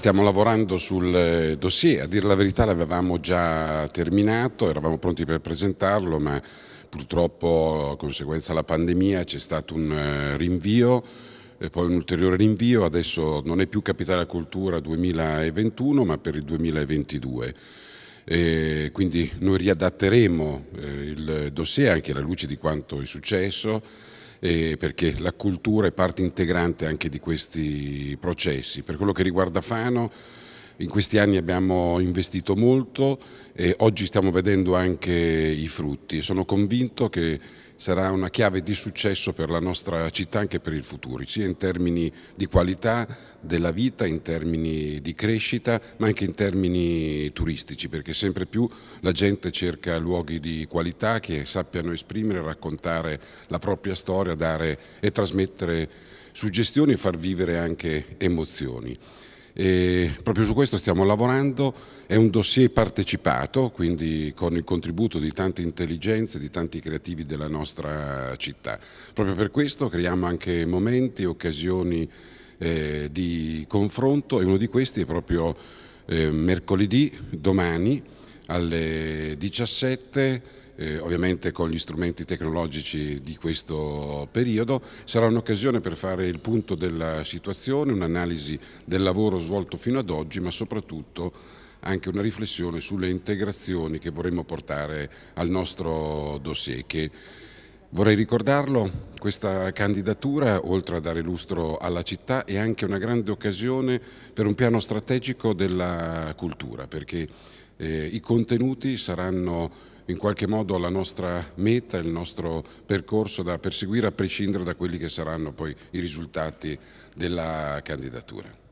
Stiamo lavorando sul eh, dossier, a dire la verità l'avevamo già terminato, eravamo pronti per presentarlo, ma purtroppo a conseguenza della pandemia c'è stato un eh, rinvio, e poi un ulteriore rinvio, adesso non è più Capitale Cultura 2021 ma per il 2022. E quindi noi riadatteremo eh, il dossier anche alla luce di quanto è successo eh, perché la cultura è parte integrante anche di questi processi. Per quello che riguarda Fano in questi anni abbiamo investito molto e oggi stiamo vedendo anche i frutti sono convinto che sarà una chiave di successo per la nostra città anche per il futuro, sia in termini di qualità della vita, in termini di crescita, ma anche in termini turistici, perché sempre più la gente cerca luoghi di qualità che sappiano esprimere, raccontare la propria storia, dare e trasmettere suggestioni e far vivere anche emozioni. E proprio su questo stiamo lavorando, è un dossier partecipato, quindi con il contributo di tante intelligenze, di tanti creativi della nostra città. Proprio per questo creiamo anche momenti, occasioni eh, di confronto e uno di questi è proprio eh, mercoledì, domani alle 17 eh, ovviamente con gli strumenti tecnologici di questo periodo. Sarà un'occasione per fare il punto della situazione, un'analisi del lavoro svolto fino ad oggi, ma soprattutto anche una riflessione sulle integrazioni che vorremmo portare al nostro dossier che Vorrei ricordarlo, questa candidatura, oltre a dare lustro alla città, è anche una grande occasione per un piano strategico della cultura, perché eh, I contenuti saranno in qualche modo la nostra meta, il nostro percorso da perseguire a prescindere da quelli che saranno poi i risultati della candidatura.